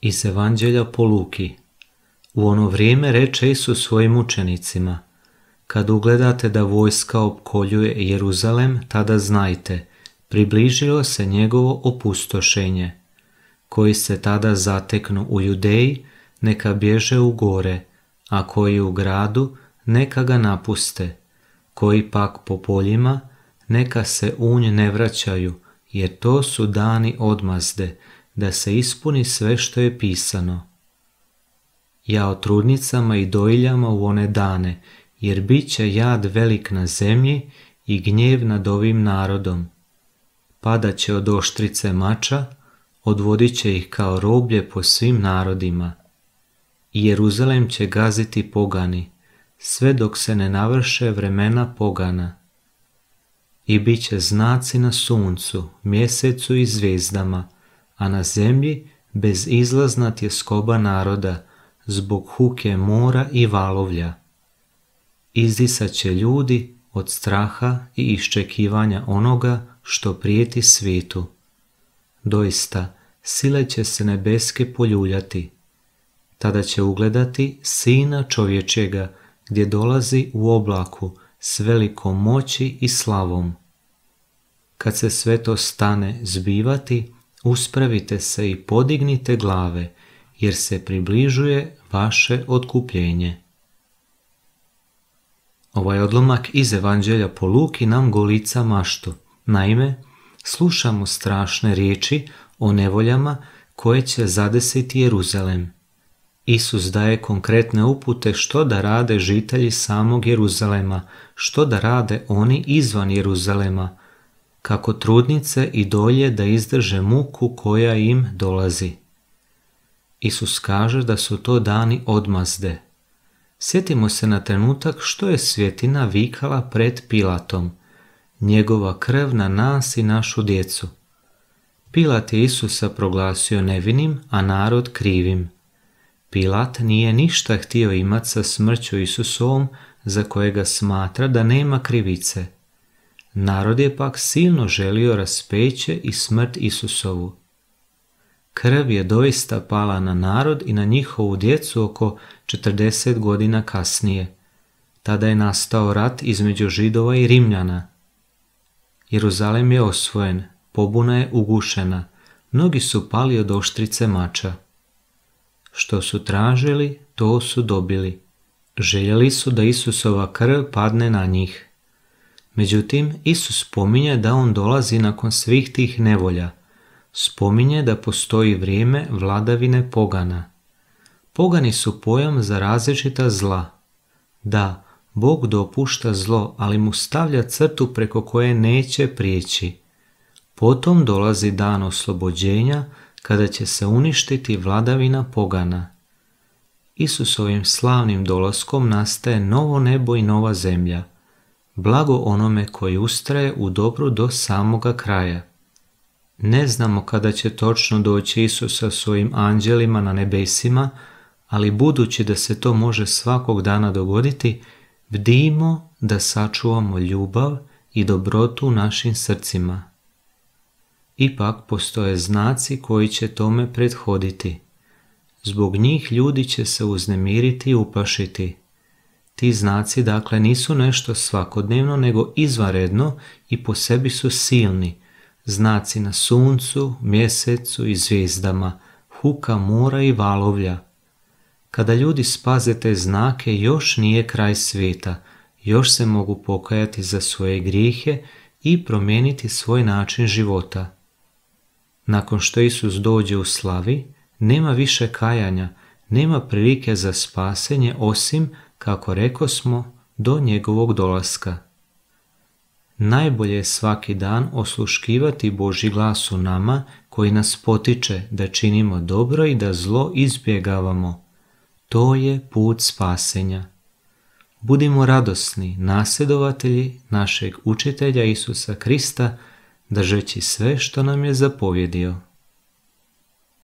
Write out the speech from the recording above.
Iz Evanđelja po Luki U ono vrijeme reče Isus svojim učenicima Kad ugledate da vojska opkoljuje Jeruzalem, tada znajte, približilo se njegovo opustošenje. Koji se tada zateknu u Judeji, neka bježe u gore, a koji u gradu, neka ga napuste. Koji pak po poljima, neka se unj ne vraćaju, jer to su dani odmazde, da se ispuni sve što je pisano. Ja o trudnicama i dojljama u one dane, jer bit će jad velik na zemlji i gnjev nad ovim narodom. Pada će od oštrice mača, odvodit će ih kao roblje po svim narodima. Jeruzalem će gaziti pogani, sve dok se ne navrše vremena pogana. I bit će znaci na suncu, mjesecu i zvezdama, a na zemlji bezizlazna tjeskoba naroda zbog huke mora i valovlja. Izdisat će ljudi od straha i iščekivanja onoga što prijeti svijetu. Doista, sile će se nebeske poljuljati. Tada će ugledati sina čovječega gdje dolazi u oblaku s velikom moći i slavom. Kad se sve to stane zbivati, uspravite se i podignite glave, jer se približuje vaše otkupljenje. Ovaj odlomak iz Evanđelja po Luki nam golica maštu. Naime, slušamo strašne riječi o nevoljama koje će zadesiti Jeruzalem. Isus daje konkretne upute što da rade žitelji samog Jeruzalema, što da rade oni izvan Jeruzalema, kako trudnice i dolje da izdrže muku koja im dolazi. Isus kaže da su to dani odmazde. Sjetimo se na trenutak što je svjetina vikala pred Pilatom, njegova krv na nas i našu djecu. Pilat je Isusa proglasio nevinim, a narod krivim. Pilat nije ništa htio imati sa smrću Isusom za kojega smatra da nema krivice – Narod je pak silno želio raspeće i smrt Isusovu. Krv je doista pala na narod i na njihovu djecu oko 40 godina kasnije. Tada je nastao rat između židova i rimljana. Jeruzalem je osvojen, pobuna je ugušena, mnogi su pali od oštrice mača. Što su tražili, to su dobili. Željeli su da Isusova krv padne na njih. Međutim, Isus spominje da on dolazi nakon svih tih nevolja. Spominje da postoji vrijeme vladavine pogana. Pogani su pojam za različita zla. Da, Bog dopušta zlo, ali mu stavlja crtu preko koje neće prijeći. Potom dolazi dan oslobođenja kada će se uništiti vladavina pogana. Isusovim slavnim dolaskom nastaje novo nebo i nova zemlja – blago onome koji ustraje u dobru do samoga kraja. Ne znamo kada će točno doći Isus sa svojim anđelima na nebesima, ali budući da se to može svakog dana dogoditi, bdimo da sačuvamo ljubav i dobrotu u našim srcima. Ipak postoje znaci koji će tome prethoditi. Zbog njih ljudi će se uznemiriti i upašiti. Ti znaci dakle nisu nešto svakodnevno nego izvaredno i po sebi su silni. Znaci na suncu, mjesecu i zvijezdama, huka mora i valovlja. Kada ljudi spaze te znake još nije kraj svijeta, još se mogu pokajati za svoje grijehe i promijeniti svoj način života. Nakon što Isus dođe u slavi, nema više kajanja, nema prilike za spasenje osim kako reko smo, do njegovog dolaska. Najbolje je svaki dan osluškivati Boži glas u nama koji nas potiče da činimo dobro i da zlo izbjegavamo. To je put spasenja. Budimo radosni nasljedovatelji našeg učitelja Isusa Krista, držeći sve što nam je zapovjedio.